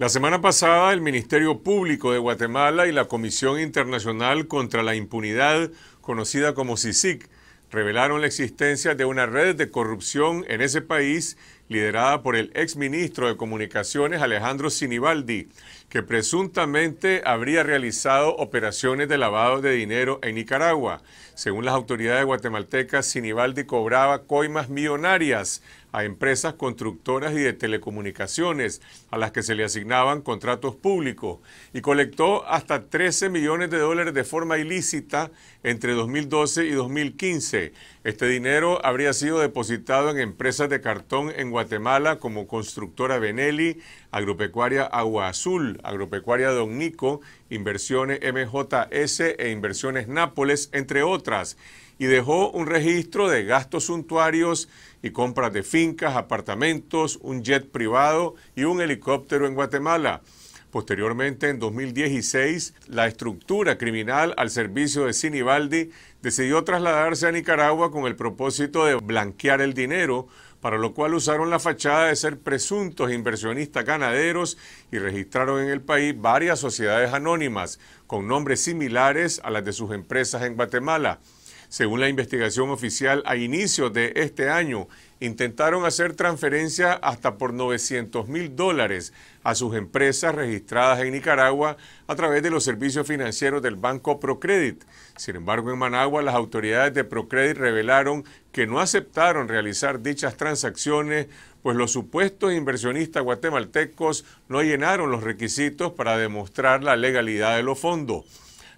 La semana pasada, el Ministerio Público de Guatemala y la Comisión Internacional contra la Impunidad, conocida como CICIC, revelaron la existencia de una red de corrupción en ese país liderada por el exministro de Comunicaciones Alejandro Sinibaldi, que presuntamente habría realizado operaciones de lavado de dinero en Nicaragua. Según las autoridades guatemaltecas, Sinibaldi cobraba coimas millonarias a empresas constructoras y de telecomunicaciones, a las que se le asignaban contratos públicos, y colectó hasta 13 millones de dólares de forma ilícita entre 2012 y 2015. Este dinero habría sido depositado en empresas de cartón en Guatemala como Constructora Benelli, Agropecuaria Agua Azul, Agropecuaria Don Nico, Inversiones MJS e Inversiones Nápoles, entre otras, y dejó un registro de gastos suntuarios y compras de fincas, apartamentos, un jet privado y un helicóptero en Guatemala. Posteriormente, en 2016, la estructura criminal al servicio de Sinibaldi decidió trasladarse a Nicaragua con el propósito de blanquear el dinero para lo cual usaron la fachada de ser presuntos inversionistas ganaderos y registraron en el país varias sociedades anónimas con nombres similares a las de sus empresas en Guatemala. Según la investigación oficial, a inicios de este año intentaron hacer transferencias hasta por 900 mil dólares a sus empresas registradas en Nicaragua a través de los servicios financieros del banco Procredit. Sin embargo, en Managua las autoridades de Procredit revelaron que no aceptaron realizar dichas transacciones, pues los supuestos inversionistas guatemaltecos no llenaron los requisitos para demostrar la legalidad de los fondos.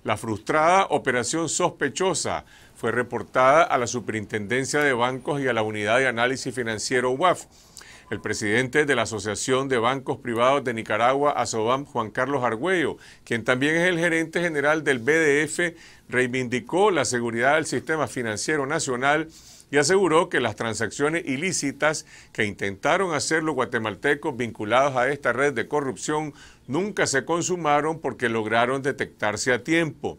La frustrada operación sospechosa fue reportada a la Superintendencia de Bancos y a la Unidad de Análisis Financiero UAF. El presidente de la Asociación de Bancos Privados de Nicaragua, ASOBAM, Juan Carlos Argüello, quien también es el gerente general del BDF, reivindicó la seguridad del sistema financiero nacional y aseguró que las transacciones ilícitas que intentaron hacer los guatemaltecos vinculados a esta red de corrupción nunca se consumaron porque lograron detectarse a tiempo.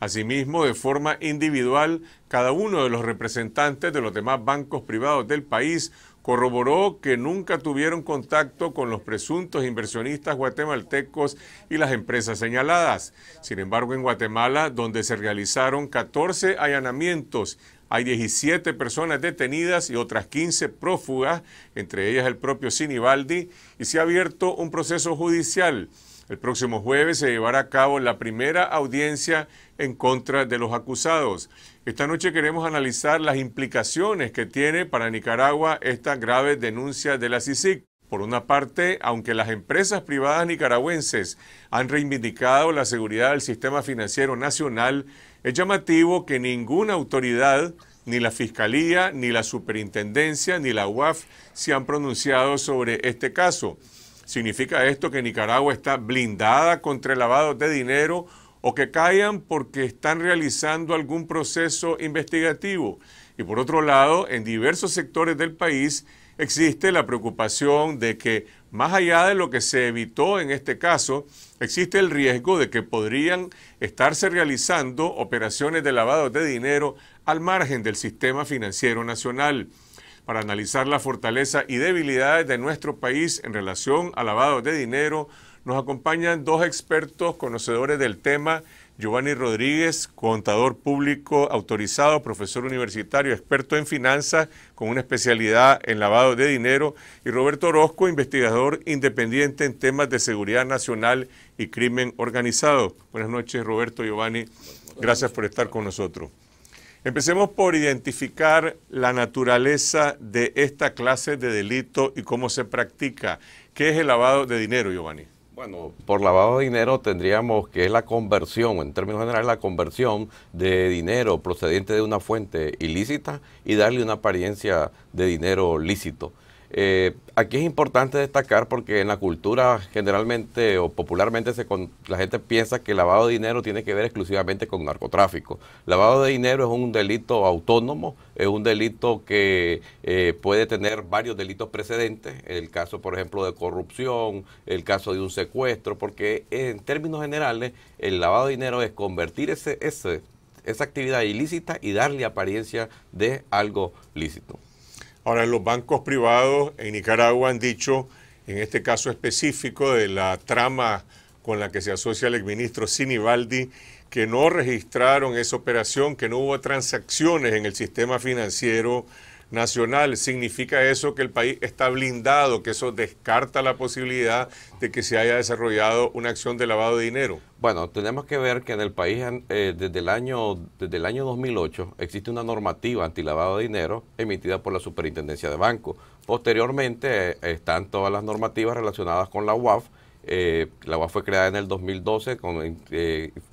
Asimismo, de forma individual, cada uno de los representantes de los demás bancos privados del país corroboró que nunca tuvieron contacto con los presuntos inversionistas guatemaltecos y las empresas señaladas. Sin embargo, en Guatemala, donde se realizaron 14 allanamientos hay 17 personas detenidas y otras 15 prófugas, entre ellas el propio Sinibaldi, y se ha abierto un proceso judicial. El próximo jueves se llevará a cabo la primera audiencia en contra de los acusados. Esta noche queremos analizar las implicaciones que tiene para Nicaragua esta grave denuncia de la CICIC. Por una parte, aunque las empresas privadas nicaragüenses han reivindicado la seguridad del sistema financiero nacional, es llamativo que ninguna autoridad, ni la Fiscalía, ni la Superintendencia, ni la UAF se han pronunciado sobre este caso. ¿Significa esto que Nicaragua está blindada contra el lavado de dinero o que callan porque están realizando algún proceso investigativo? Y por otro lado, en diversos sectores del país, existe la preocupación de que, más allá de lo que se evitó en este caso, existe el riesgo de que podrían estarse realizando operaciones de lavado de dinero al margen del sistema financiero nacional. Para analizar la fortaleza y debilidades de nuestro país en relación a lavado de dinero, nos acompañan dos expertos conocedores del tema Giovanni Rodríguez, contador público autorizado, profesor universitario, experto en finanzas, con una especialidad en lavado de dinero, y Roberto Orozco, investigador independiente en temas de seguridad nacional y crimen organizado. Buenas noches, Roberto Giovanni. Gracias por estar con nosotros. Empecemos por identificar la naturaleza de esta clase de delito y cómo se practica. ¿Qué es el lavado de dinero, Giovanni? Bueno, por lavado de dinero tendríamos que es la conversión, en términos generales, la conversión de dinero procedente de una fuente ilícita y darle una apariencia de dinero lícito. Eh, aquí es importante destacar porque en la cultura generalmente o popularmente se la gente piensa que el lavado de dinero tiene que ver exclusivamente con narcotráfico. Lavado de dinero es un delito autónomo, es un delito que eh, puede tener varios delitos precedentes, el caso por ejemplo de corrupción, el caso de un secuestro, porque en términos generales el lavado de dinero es convertir ese, esa actividad ilícita y darle apariencia de algo lícito. Ahora, los bancos privados en Nicaragua han dicho, en este caso específico de la trama con la que se asocia el exministro Sinibaldi, que no registraron esa operación, que no hubo transacciones en el sistema financiero nacional. ¿Significa eso que el país está blindado, que eso descarta la posibilidad de que se haya desarrollado una acción de lavado de dinero? Bueno, tenemos que ver que en el país eh, desde, el año, desde el año 2008 existe una normativa antilavado de dinero emitida por la Superintendencia de Banco. Posteriormente eh, están todas las normativas relacionadas con la UAF. Eh, la UAF fue creada en el 2012,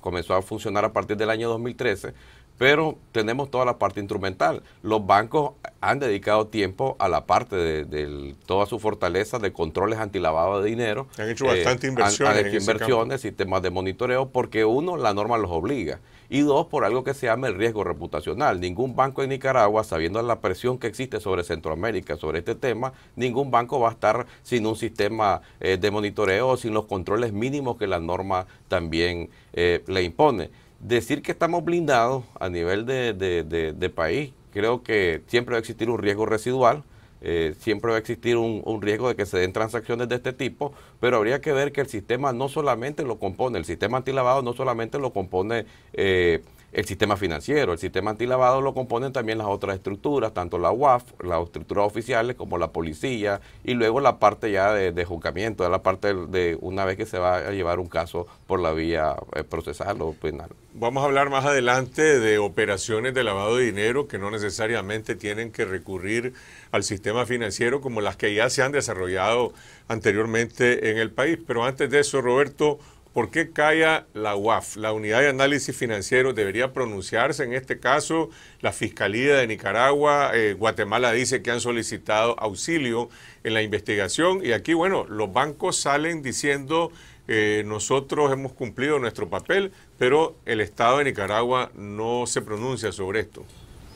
comenzó a funcionar a partir del año 2013 pero tenemos toda la parte instrumental. Los bancos han dedicado tiempo a la parte de, toda su fortaleza de controles antilavado de dinero. Han hecho bastante eh, inversiones. hecho inversiones, sistemas de monitoreo, porque uno, la norma los obliga. Y dos, por algo que se llama el riesgo reputacional. Ningún banco en Nicaragua, sabiendo la presión que existe sobre Centroamérica, sobre este tema, ningún banco va a estar sin un sistema eh, de monitoreo, sin los controles mínimos que la norma también eh, le impone decir que estamos blindados a nivel de, país, creo que siempre va a existir un riesgo residual. Eh, siempre va a existir un, riesgo de que se den transacciones de este tipo, pero habría que ver que el sistema no solamente lo compone, el sistema antilavado no solamente lo compone eh, el sistema financiero, el sistema antilavado lo componen también las otras estructuras, tanto la UAF, las estructuras oficiales como la policía, y luego la parte ya de, de juzgamiento, la parte de, una vez que se va a llevar un caso por la vía eh, procesal o penal. Vamos a hablar más adelante de operaciones de lavado de dinero que no necesariamente tienen que recurrir al sistema financiero como las que ya se han desarrollado anteriormente en el país. Pero antes de eso, Roberto, ¿por qué calla la UAF? La Unidad de Análisis Financiero debería pronunciarse en este caso. La Fiscalía de Nicaragua, eh, Guatemala dice que han solicitado auxilio en la investigación y aquí, bueno, los bancos salen diciendo eh, nosotros hemos cumplido nuestro papel, pero el Estado de Nicaragua no se pronuncia sobre esto.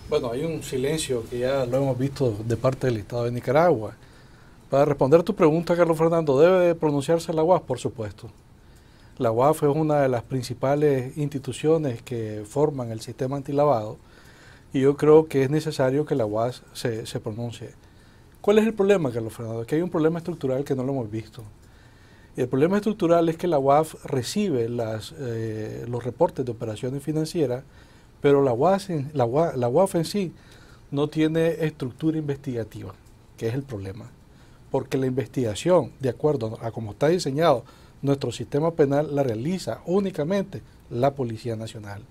Bueno, hay un silencio que ya lo hemos visto de parte del Estado de Nicaragua. Para responder tu pregunta, Carlos Fernando, ¿debe pronunciarse la UAS Por supuesto. La UAF es una de las principales instituciones que forman el sistema antilavado y yo creo que es necesario que la UAS se, se, pronuncie. ¿Cuál es el problema, Carlos Fernando? Que hay un problema estructural que no lo hemos visto. El problema estructural es que la UAF recibe eh, los reportes de operaciones financieras, pero la UAF, en sí no tiene estructura investigativa, que es el problema. Porque la investigación, de acuerdo a cómo está diseñado nuestro sistema penal, la realiza únicamente la Policía Nacional.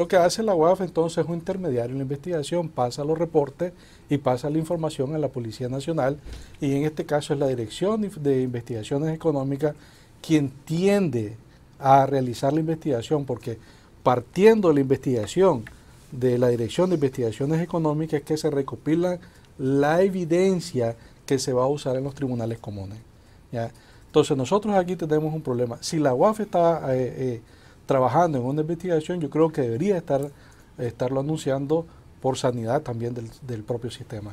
Lo que hace la UAF entonces es un intermediario en la investigación, pasa los reportes y pasa la información a la Policía Nacional y en este caso es la Dirección de Investigaciones Económicas quien tiende a realizar la investigación porque partiendo de la investigación de la Dirección de Investigaciones Económicas es que se recopila la evidencia que se va a usar en los tribunales comunes. ¿ya? Entonces nosotros aquí tenemos un problema. Si la UAF está... Eh, eh, trabajando en una investigación, yo creo que debería estar, estarlo anunciando por sanidad también del, del propio sistema.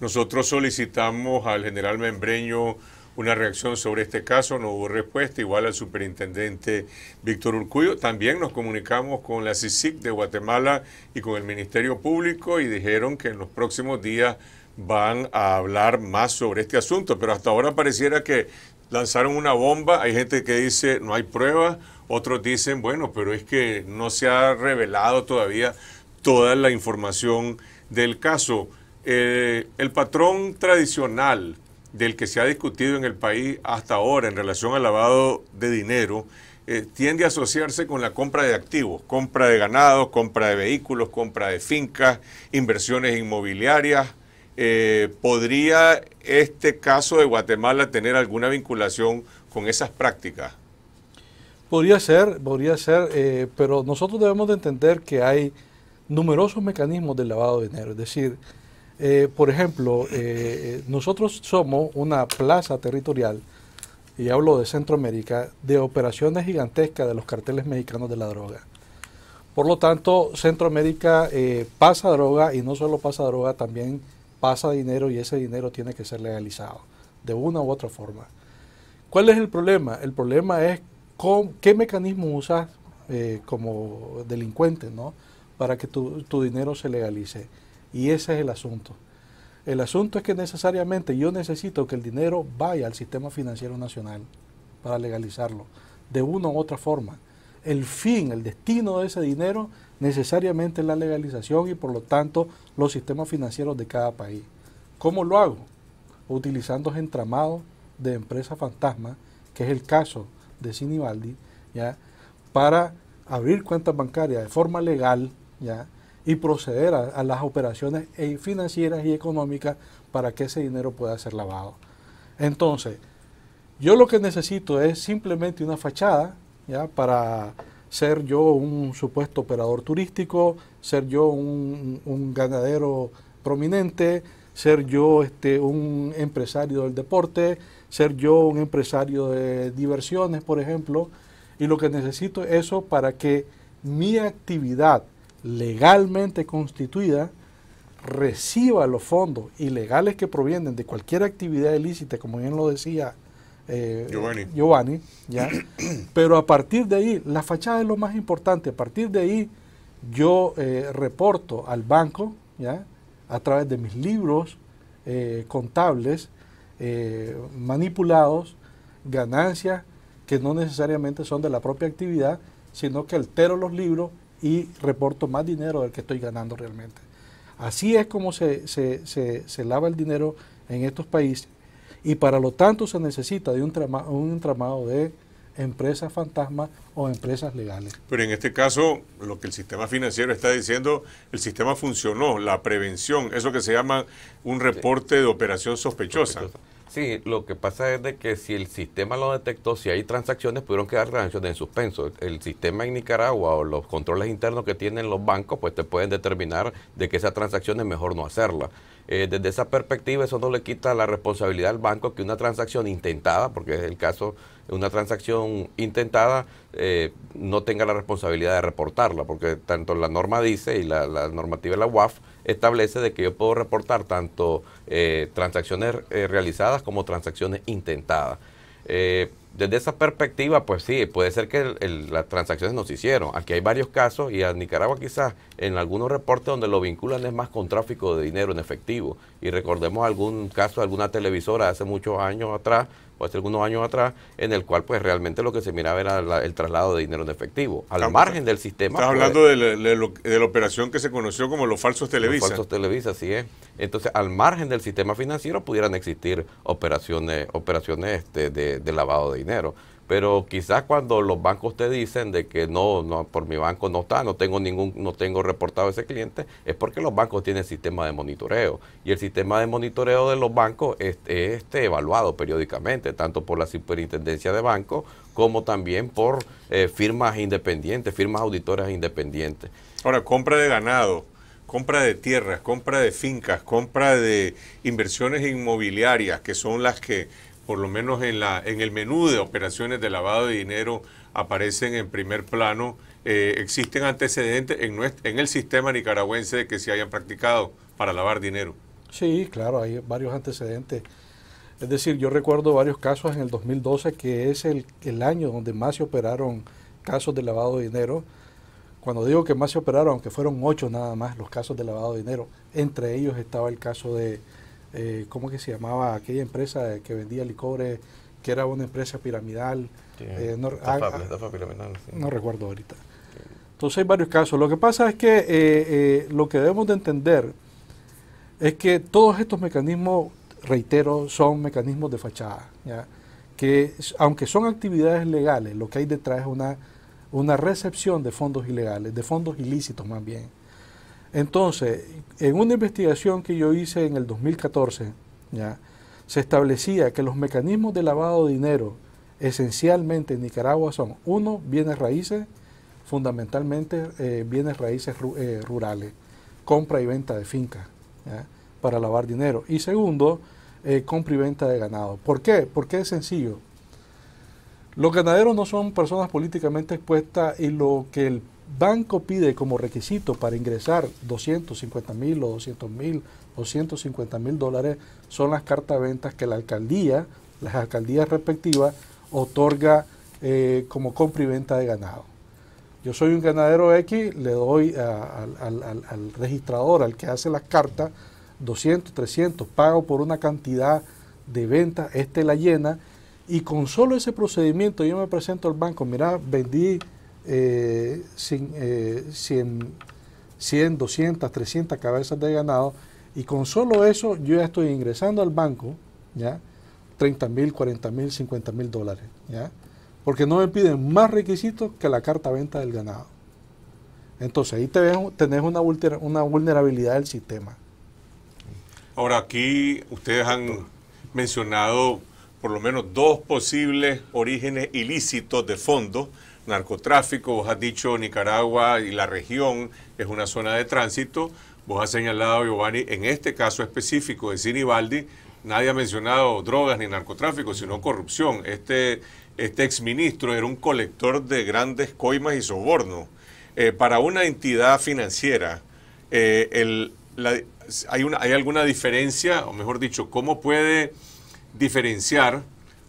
Nosotros solicitamos al general Membreño una reacción sobre este caso, no hubo respuesta, igual al superintendente Víctor Urcuyo. También nos comunicamos con la CICIC de Guatemala y con el Ministerio Público y dijeron que en los próximos días van a hablar más sobre este asunto, pero hasta ahora pareciera que lanzaron una bomba, hay gente que dice no hay pruebas, otros dicen, bueno, pero es que no se ha revelado todavía toda la información del caso. Eh, el patrón tradicional del que se ha discutido en el país hasta ahora en relación al lavado de dinero eh, tiende a asociarse con la compra de activos, compra de ganado compra de vehículos, compra de fincas, inversiones inmobiliarias, eh, ¿podría este caso de Guatemala tener alguna vinculación con esas prácticas? Podría ser, podría ser, eh, pero nosotros debemos de entender que hay numerosos mecanismos de lavado de dinero. Es decir, eh, por ejemplo, nosotros somos una plaza territorial, y hablo de Centroamérica, de operaciones gigantescas de los carteles mexicanos de la droga. Por lo tanto, Centroamérica pasa droga y no solo pasa droga, también pasa dinero y ese dinero tiene que ser legalizado de una u otra forma. ¿Cuál es el problema? El problema es con, qué mecanismo usas eh, como delincuente ¿no? para que tu, tu dinero se legalice. Y ese es el asunto. El asunto es que necesariamente yo necesito que el dinero vaya al sistema financiero nacional para legalizarlo, de una u otra forma. El fin, el destino de ese dinero necesariamente la legalización y por lo tanto los sistemas financieros de cada país. ¿Cómo lo hago? Utilizando entramados de empresas fantasma, que es el caso de Sinibaldi, ¿ya? para abrir cuentas bancarias de forma legal ¿ya? y proceder a, a las operaciones eh, financieras y económicas para que ese dinero pueda ser lavado. Entonces, yo lo que necesito es simplemente una fachada ¿ya? para ser yo un supuesto operador turístico, ser yo un, ganadero prominente, ser yo este, un empresario del deporte, ser yo un empresario de diversiones, por ejemplo, y lo que necesito es eso para que mi actividad legalmente constituida reciba los fondos ilegales que provienen de cualquier actividad ilícita, como bien lo decía eh, Giovanni. ¿ya? Pero a partir de ahí, la fachada es lo más importante. A partir de ahí, yo eh, reporto al banco, ¿ya? a través de mis libros eh, contables manipulados, ganancias que no necesariamente son de la propia actividad, sino que altero los libros y reporto más dinero del que estoy ganando realmente. Así es como se lava el dinero en estos países y para lo tanto se necesita de un, un entramado de empresas fantasmas o empresas legales. Pero en este caso, lo que el sistema financiero está diciendo, el sistema funcionó, la prevención, eso que se llama un reporte de operación sospechosa. Sí, lo que pasa es de que si el sistema lo detectó, si hay transacciones, pudieron quedar transacciones en suspenso. El sistema en Nicaragua o los controles internos que tienen los bancos, pues te pueden determinar de que esa transacción es mejor no hacerla. Eh, desde esa perspectiva, eso no le quita la responsabilidad al banco que una transacción intentada, porque es el caso, una transacción intentada eh, no tenga la responsabilidad de reportarla, porque tanto la norma dice y la, normativa de la UAF establece de que yo puedo reportar tanto eh, transacciones realizadas como transacciones intentadas. Eh, desde esa perspectiva, pues sí, puede ser que las transacciones no se hicieron. Aquí hay varios casos y a Nicaragua quizás en algunos reportes donde lo vinculan es más con tráfico de dinero en efectivo. Y recordemos algún caso de alguna televisora hace muchos años atrás o hace algunos años atrás, en el cual pues realmente lo que se miraba era el traslado de dinero en efectivo, al margen del sistema. Estás pues, hablando de, la, operación que se conoció como los falsos Televisa. Los falsos Televisa, sí. es. Entonces, al margen del sistema financiero pudieran existir operaciones, operaciones este, de lavado de dinero pero quizás cuando los bancos te dicen de que no, no por mi banco no está, no tengo ningún, no tengo reportado ese cliente, es porque los bancos tienen sistema de monitoreo y el sistema de monitoreo de los bancos es, este, evaluado periódicamente, tanto por la superintendencia de bancos como también por eh, firmas independientes, firmas auditoras independientes. Ahora, compra de ganado, compra de tierras, compra de fincas, compra de inversiones inmobiliarias, que son las que por lo menos en, la, en el menú de operaciones de lavado de dinero, aparecen en primer plano. Eh, ¿Existen antecedentes en, en el sistema nicaragüense de que se hayan practicado para lavar dinero? Sí, claro, hay varios antecedentes. Es decir, yo recuerdo varios casos en el 2012, que es el, el año donde más se operaron casos de lavado de dinero. Cuando digo que más se operaron, aunque fueron ocho nada más los casos de lavado de dinero, entre ellos estaba el caso de, eh, ¿cómo que se llamaba aquella empresa que vendía licores? Que era una empresa piramidal. Eh, no, ah, pues, ah, piramidal no recuerdo ahorita. Entonces hay varios casos. Lo que pasa es que eh, eh, lo que debemos de entender es que todos estos mecanismos, reitero, son mecanismos de fachada, que aunque son actividades legales, lo que hay detrás es una, una recepción de fondos ilegales, de fondos ilícitos más bien. Entonces, en una investigación que yo hice en el 2014, ¿ya? se establecía que los mecanismos de lavado de dinero esencialmente en Nicaragua son, uno, bienes raíces, fundamentalmente eh, bienes raíces eh, rurales, compra y venta de fincas para lavar dinero. Y segundo, eh, compra y venta de ganado. ¿Por qué? Porque es sencillo. Los ganaderos no son personas políticamente expuestas y lo que el banco pide como requisito para ingresar 250 mil o 200 mil o 150 mil dólares son las cartas ventas que la alcaldía, las alcaldías respectivas, otorga eh, como compra y venta de ganado. Yo soy un ganadero X, le doy al, registrador, al que hace las cartas, 200, 300, pago por una cantidad de ventas, este la llena, y con solo ese procedimiento yo me presento al banco, mira, vendí 100, 200, 300 cabezas de ganado y con solo eso yo ya estoy ingresando al banco, ¿ya? 30 mil, 40 mil, 50 mil dólares, ¿ya? Porque no me piden más requisitos que la carta venta del ganado. Entonces ahí te tenés una vulnerabilidad del sistema. Ahora aquí ustedes han mencionado por lo menos dos posibles orígenes ilícitos de fondos narcotráfico, vos has dicho Nicaragua y la región es una zona de tránsito, vos has señalado, Giovanni, en este caso específico de Sinibaldi, nadie ha mencionado drogas ni narcotráfico, sino corrupción. Este, este exministro era un colector de grandes coimas y sobornos. Eh, para una entidad financiera, eh, el, hay, una, ¿hay alguna diferencia, o mejor dicho, cómo puede diferenciar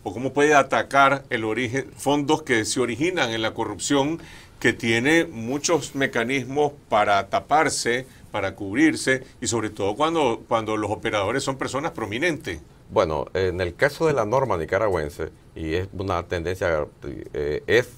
o cómo puede atacar el origen, fondos que se originan en la corrupción, que tiene muchos mecanismos para taparse, para cubrirse, y sobre todo cuando, los operadores son personas prominentes. Bueno, en el caso de la norma nicaragüense, y es una tendencia, eh, es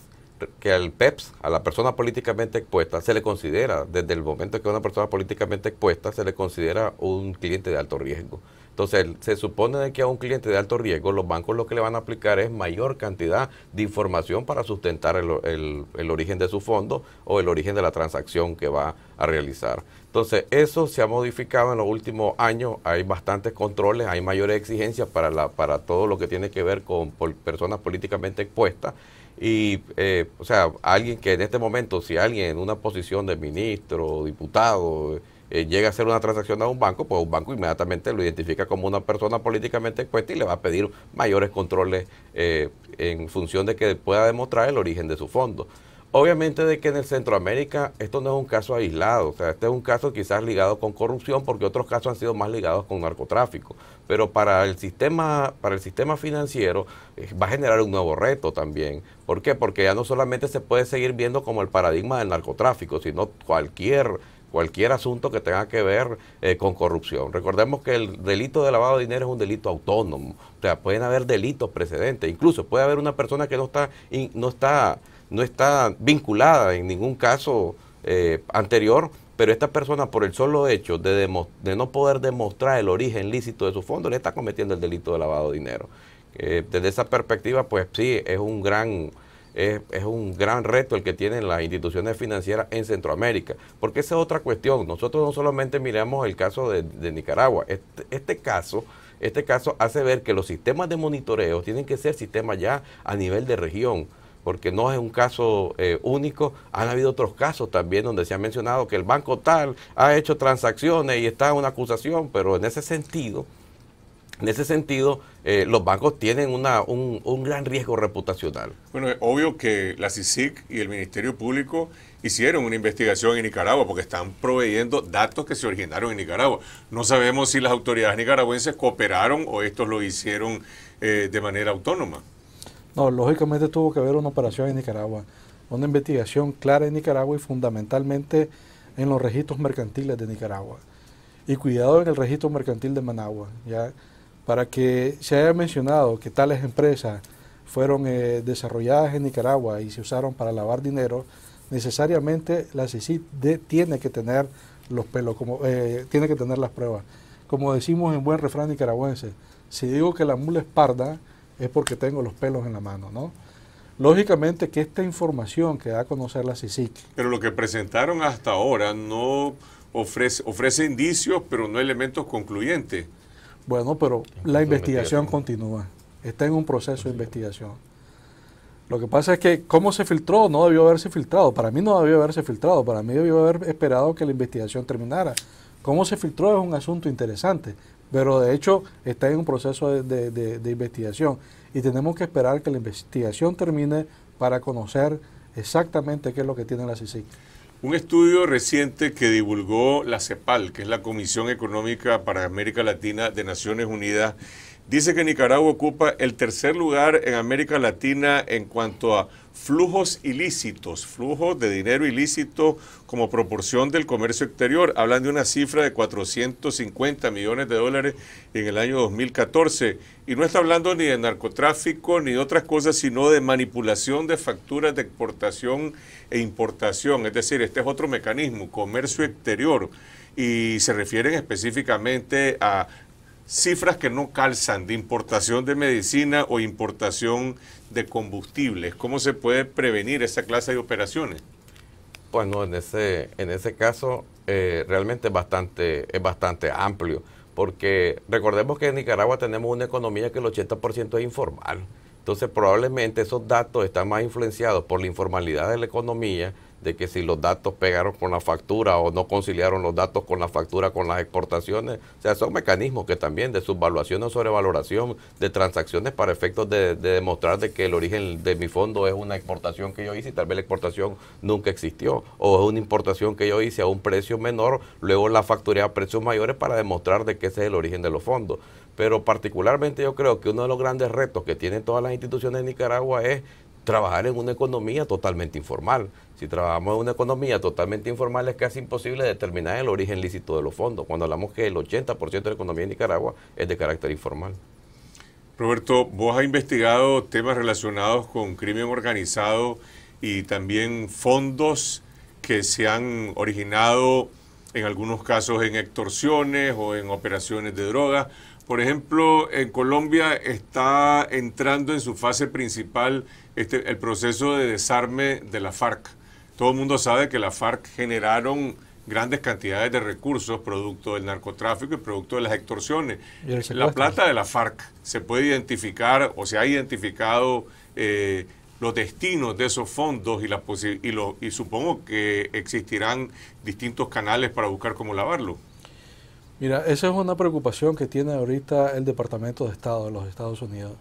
que al PEPS, a la persona políticamente expuesta, se le considera, desde el momento que una persona políticamente expuesta, se le considera un cliente de alto riesgo. Entonces, se supone de que a un cliente de alto riesgo, los bancos lo que le van a aplicar es mayor cantidad de información para sustentar el, origen de su fondo o el origen de la transacción que va a realizar. Entonces, eso se ha modificado en los últimos años. Hay bastantes controles, hay mayores exigencias para, la, para todo lo que tiene que ver con personas políticamente expuestas. Y, eh, o sea, alguien que en este momento, si alguien en una posición de ministro, diputado, eh, eh, llega a hacer una transacción a un banco, pues un banco inmediatamente lo identifica como una persona políticamente expuesta y le va a pedir mayores controles eh, en función de que pueda demostrar el origen de su fondo. Obviamente de que en el Centroamérica esto no es un caso aislado, o sea, este es un caso quizás ligado con corrupción porque otros casos han sido más ligados con narcotráfico, pero para el sistema para el sistema financiero eh, va a generar un nuevo reto también. ¿Por qué? Porque ya no solamente se puede seguir viendo como el paradigma del narcotráfico, sino cualquier cualquier asunto que tenga que ver eh, con corrupción. Recordemos que el delito de lavado de dinero es un delito autónomo, o sea, pueden haber delitos precedentes, incluso puede haber una persona que no está, no está, no está vinculada en ningún caso eh, anterior, pero esta persona por el solo hecho de, de, no poder demostrar el origen lícito de su fondo, le está cometiendo el delito de lavado de dinero. Eh, desde esa perspectiva, pues sí, es un gran es, un gran reto el que tienen las instituciones financieras en Centroamérica, porque esa es otra cuestión. Nosotros no solamente miramos el caso de, Nicaragua, este, este, caso este caso hace ver que los sistemas de monitoreo tienen que ser sistemas ya a nivel de región, porque no es un caso eh, único. Han habido otros casos también donde se ha mencionado que el banco tal ha hecho transacciones y está una acusación, pero en ese sentido en ese sentido, eh, los bancos tienen una, un, gran riesgo reputacional. Bueno, es obvio que la CICIC y el Ministerio Público hicieron una investigación en Nicaragua porque están proveyendo datos que se originaron en Nicaragua. No sabemos si las autoridades nicaragüenses cooperaron o estos lo hicieron eh, de manera autónoma. No, lógicamente tuvo que haber una operación en Nicaragua, una investigación clara en Nicaragua y fundamentalmente en los registros mercantiles de Nicaragua. Y cuidado en el registro mercantil de Managua. Ya para que se haya mencionado que tales empresas fueron eh, desarrolladas en Nicaragua y se usaron para lavar dinero, necesariamente la de tiene que tener los pelos, eh, tiene que tener las pruebas. Como decimos en buen refrán nicaragüense, si digo que la mula es parda, es porque tengo los pelos en la mano, ¿no? Lógicamente que esta información que da a conocer la CICIC. Pero lo que presentaron hasta ahora no ofrece, ofrece indicios, pero no elementos concluyentes. Bueno, pero la investigación, continúa. Está en un proceso de investigación. Lo que pasa es que cómo se filtró no debió haberse filtrado. Para mí no debió haberse filtrado. Para mí debió haber esperado que la investigación terminara. Cómo se filtró es un asunto interesante, pero de hecho está en un proceso de, investigación y tenemos que esperar que la investigación termine para conocer exactamente qué es lo que tiene la CICIC. Un estudio reciente que divulgó la CEPAL, que es la Comisión Económica para América Latina de Naciones Unidas, dice que Nicaragua ocupa el tercer lugar en América Latina en cuanto a flujos ilícitos, flujos de dinero ilícito como proporción del comercio exterior. Hablan de una cifra de 450 millones de dólares en el año 2014. Y no está hablando ni de narcotráfico ni de otras cosas, sino de manipulación de facturas de exportación e importación. Es decir, este es otro mecanismo, comercio exterior. Y se refieren específicamente a cifras que no calzan de importación de medicina o importación de combustibles. ¿Cómo se puede prevenir esa clase de operaciones? Bueno, en ese, en ese caso eh, realmente bastante, es bastante amplio, porque recordemos que en Nicaragua tenemos una economía que el 80% es informal. Entonces probablemente esos datos están más influenciados por la informalidad de la economía, de que si los datos pegaron con la factura o no conciliaron los datos con la factura con las exportaciones. O sea, son mecanismos que también de subvaluación o sobrevaloración de transacciones para efectos de, demostrar de que el origen de mi fondo es una exportación que yo hice y tal vez la exportación nunca existió o es una importación que yo hice a un precio menor, luego la facturé a precios mayores para demostrar de que ese es el origen de los fondos. Pero particularmente yo creo que uno de los grandes retos que tienen todas las instituciones de Nicaragua es trabajar en una economía totalmente informal. Si trabajamos en una economía totalmente informal es casi imposible determinar el origen lícito de los fondos, cuando hablamos que el 80% de la economía de Nicaragua es de carácter informal. Roberto, vos has investigado temas relacionados con crimen organizado y también fondos que se han originado en algunos casos en extorsiones o en operaciones de drogas. Por ejemplo, en Colombia está entrando en su fase principal este, el proceso de desarme de la FARC. Todo el mundo sabe que la FARC generaron grandes cantidades de recursos producto del narcotráfico y producto de las extorsiones. La plata de la FARC se puede identificar o se ha identificado eh, los destinos de esos fondos y, la y, lo, y supongo que existirán distintos canales para buscar cómo lavarlo. Mira, esa es una preocupación que tiene ahorita el Departamento de Estado de los Estados Unidos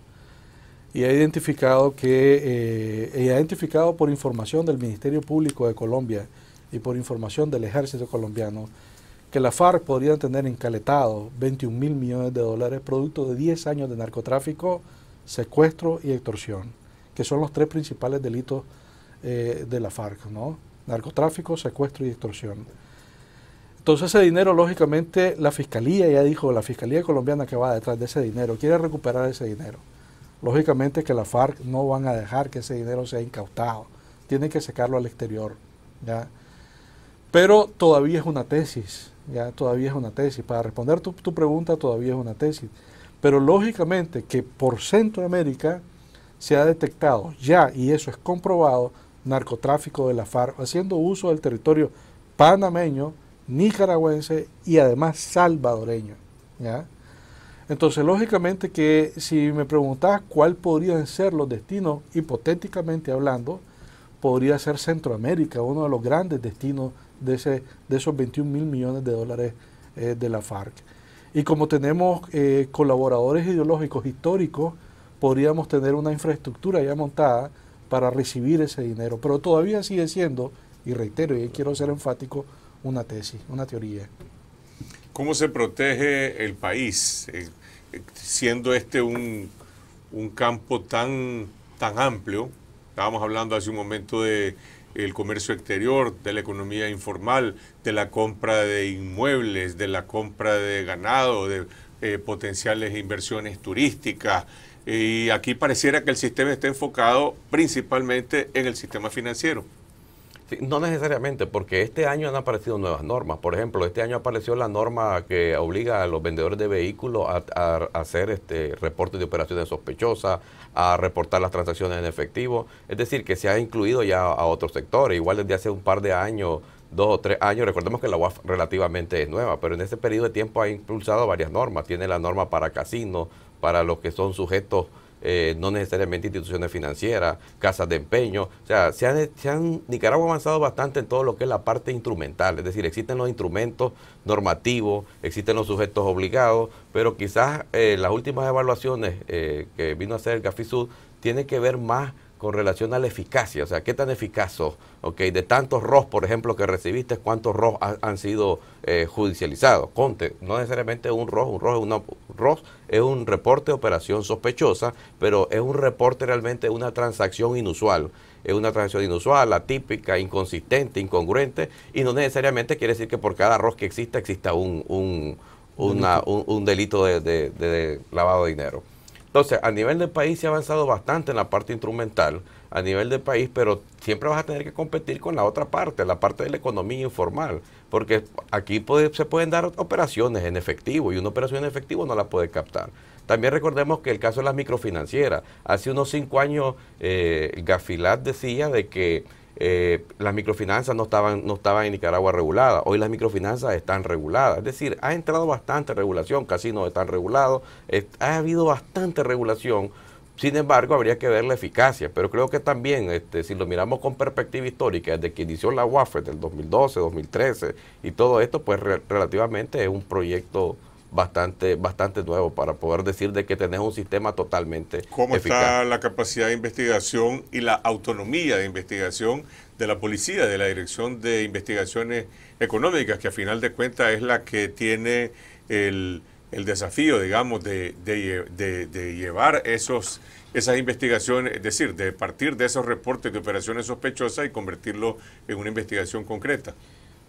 y ha identificado que eh, identificado por información del Ministerio Público de Colombia y por información del Ejército colombiano que la FARC podría tener encaletado 21 mil millones de dólares producto de 10 años de narcotráfico, secuestro y extorsión, que son los tres principales delitos eh, de la FARC, ¿no? Narcotráfico, secuestro y extorsión. Entonces ese dinero, lógicamente, la Fiscalía ya dijo, la Fiscalía colombiana que va detrás de ese dinero, quiere recuperar ese dinero. Lógicamente que la FARC no van a dejar que ese dinero sea incautado, tienen que sacarlo al exterior. ¿ya? Pero todavía es una tesis, ya todavía es una tesis. Para responder tu, tu pregunta, todavía es una tesis. Pero lógicamente que por Centroamérica se ha detectado ya, y eso es comprobado, narcotráfico de la FARC, haciendo uso del territorio panameño, nicaragüense y además salvadoreño. ¿ya? Entonces, lógicamente que si me preguntás cuál podrían ser los destinos, hipotéticamente hablando, podría ser Centroamérica, uno de los grandes destinos de, ese, de esos 21 mil millones de dólares eh, de la FARC. Y como tenemos eh, colaboradores ideológicos históricos, podríamos tener una infraestructura ya montada para recibir ese dinero. Pero todavía sigue siendo, y reitero, y quiero ser enfático, una tesis, una teoría. ¿Cómo se protege el país, eh, siendo este un, campo tan, tan amplio? Estábamos hablando hace un momento de comercio exterior, de la economía informal, de la compra de inmuebles, de la compra de ganado, de eh, potenciales inversiones turísticas. Y aquí pareciera que el sistema está enfocado principalmente en el sistema financiero no necesariamente, porque este año han aparecido nuevas normas. Por ejemplo, este año apareció la norma que obliga a los vendedores de vehículos a, hacer este reportes de operaciones sospechosas, a reportar las transacciones en efectivo. Es decir, que se ha incluido ya a, a otros sectores. Igual desde hace un par de años, dos o tres años, recordemos que la UAF relativamente es nueva, pero en ese periodo de tiempo ha impulsado varias normas. Tiene la norma para casinos, para los que son sujetos eh, no necesariamente instituciones financieras, casas de empeño. O sea, se han, Nicaragua ha avanzado bastante en todo lo que es la parte instrumental, es decir, existen los instrumentos normativos, existen los sujetos obligados, pero quizás eh, las últimas evaluaciones eh, que vino a hacer el Gafisud tiene que ver más con relación a la eficacia, o sea, qué tan eficaz ok de tantos ROS, por ejemplo, que recibiste, cuántos ROS han sido eh, judicializados. Conte, no necesariamente un ROS, un ROS es, una, es un reporte de operación sospechosa, pero es un reporte realmente de una transacción inusual. Es una transacción inusual, atípica, inconsistente, incongruente, y no necesariamente quiere decir que por cada ROS que exista exista un, un, delito de lavado de dinero. Entonces, a nivel del país se ha avanzado bastante en la parte instrumental, a nivel del país, pero siempre vas a tener que competir con la otra parte, la parte de la economía informal, porque aquí se pueden dar operaciones en efectivo y una operación en efectivo no la puede captar. También recordemos que el caso de las microfinancieras, hace unos cinco años eh, Gafilat decía de que eh, las microfinanzas no estaban, no estaban en Nicaragua reguladas, hoy las microfinanzas están reguladas, es decir, ha entrado bastante regulación, casi no están regulados, ha habido bastante regulación, sin embargo habría que ver la eficacia, pero creo que también, este, si lo miramos con perspectiva histórica, desde que inició la UAFE del 2012, 2013 y todo esto, pues relativamente es un proyecto bastante, bastante nuevo para poder decir de que tenés un sistema totalmente ¿Cómo está la capacidad de investigación y la autonomía de investigación de la policía, de la Dirección de Investigaciones Económicas, que a final de cuentas es la que tiene el, desafío, digamos, de, de llevar esos esas investigaciones, es decir, de partir de esos reportes de operaciones sospechosas y convertirlo en una investigación concreta.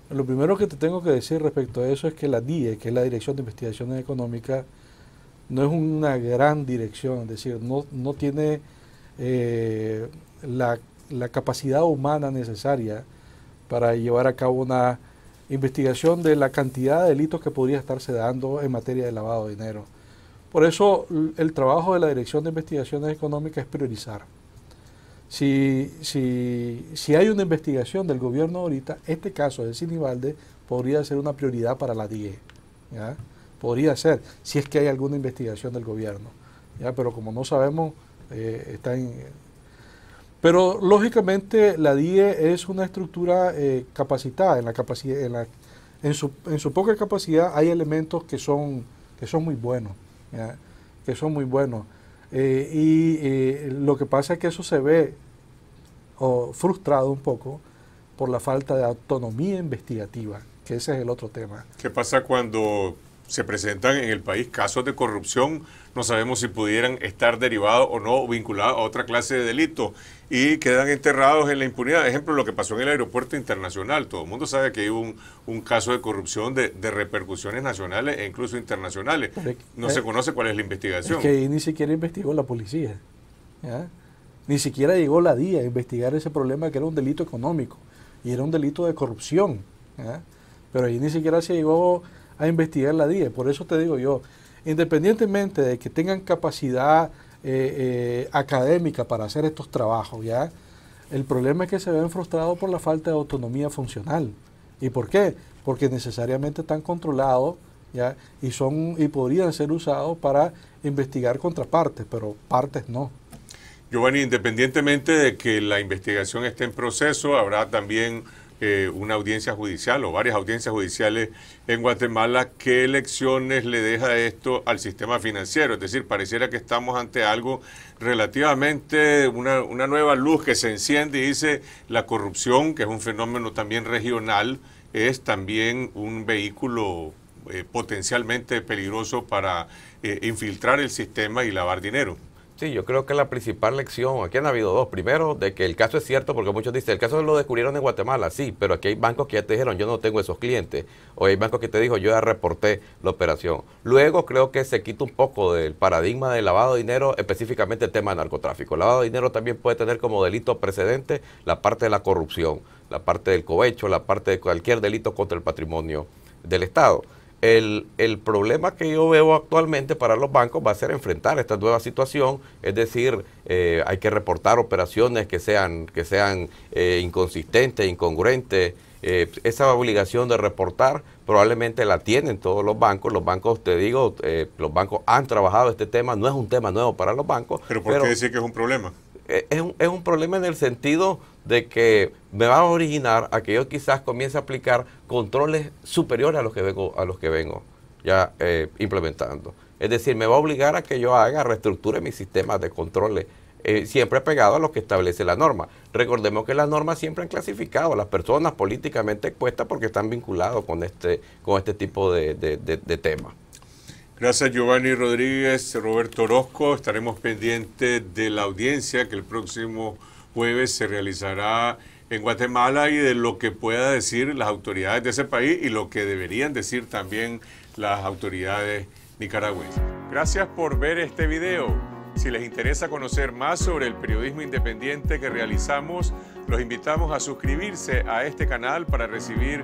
Lo primero que te tengo que decir respecto a eso es que la DIE, que es la Dirección de Investigaciones Económicas, no es una gran dirección, es decir, no, no tiene eh, la, la, capacidad humana necesaria para llevar a cabo una investigación de la cantidad de delitos que podría estarse dando en materia de lavado de dinero. Por eso el trabajo de la Dirección de Investigaciones Económicas es priorizar si, si, hay una investigación del gobierno ahorita, este caso de Sinibalde podría ser una prioridad para la DIE. Podría ser, si es que hay alguna investigación del gobierno. Pero como no sabemos, eh, está en... Pero lógicamente la DIE es una estructura eh, capacitada. En, la capacidad en, la, en, su, en su poca capacidad hay elementos que son, que son muy buenos. Que son muy buenos. Eh, y eh, lo que pasa es que eso se ve frustrado un poco por la falta de autonomía investigativa, que ese es el otro tema. ¿Qué pasa cuando se presentan en el país casos de corrupción, no sabemos si pudieran estar derivados o no vinculados a otra clase de delito y quedan enterrados en la impunidad. Ejemplo, lo que pasó en el aeropuerto internacional. Todo el mundo sabe que hay un, caso de corrupción de, repercusiones nacionales e incluso internacionales. No se eh, conoce cuál es la investigación. que ni siquiera investigó la policía. Ni siquiera llegó la DIA a investigar ese problema que era un delito económico y era un delito de corrupción. Pero ahí ni siquiera se llegó a investigar la DIE. Por eso te digo yo, independientemente de que tengan capacidad eh, eh, académica para hacer estos trabajos, ¿ya? El problema es que se ven frustrados por la falta de autonomía funcional. ¿Y por qué? Porque necesariamente están controlados ¿ya? y son y podrían ser usados para investigar contrapartes, pero partes no. Giovanni, independientemente de que la investigación esté en proceso, habrá también eh, una audiencia judicial o varias audiencias judiciales en Guatemala, ¿qué lecciones le deja esto al sistema financiero? Es decir, pareciera que estamos ante algo relativamente, una, una nueva luz que se enciende y dice la corrupción, que es un fenómeno también regional, es también un vehículo eh, potencialmente peligroso para eh, infiltrar el sistema y lavar dinero. Sí, yo creo que la principal lección, aquí han habido dos. Primero, de que el caso es cierto, porque muchos dicen, el caso lo descubrieron en Guatemala, sí, pero aquí hay bancos que ya te dijeron, yo no tengo esos clientes, o hay bancos que te dijo, yo ya reporté la operación. Luego creo que se quita un poco del paradigma del lavado de dinero, específicamente el tema de narcotráfico. El lavado de dinero también puede tener como delito precedente la parte de la corrupción, la parte del cohecho, la parte de cualquier delito contra el patrimonio del Estado el, problema que yo veo actualmente para los bancos va a ser enfrentar esta nueva situación, es decir, eh, hay que reportar operaciones que sean, que sean eh, inconsistentes, incongruentes. Eh, esa obligación de reportar probablemente la tienen todos los bancos. Los bancos, te digo, eh, los bancos han trabajado este tema, no es un tema nuevo para los bancos. Pero ¿por qué decir que es un problema? Eh, es un, es un problema en el sentido de que me va a originar a que yo quizás comience a aplicar controles superiores a los que vengo, a los que vengo ya eh, implementando. Es decir, me va a obligar a que yo haga, reestructure mis sistemas de controles, eh, siempre pegado a lo que establece la norma. Recordemos que las normas siempre han clasificado a las personas políticamente expuestas porque están vinculados con este, con este tipo de, de temas. Gracias Giovanni Rodríguez, Roberto Orozco. Estaremos pendientes de la audiencia que el próximo jueves se realizará en Guatemala y de lo que pueda decir las autoridades de ese país y lo que deberían decir también las autoridades nicaragüenses. Gracias por ver este video. Si les interesa conocer más sobre el periodismo independiente que realizamos, los invitamos a suscribirse a este canal para recibir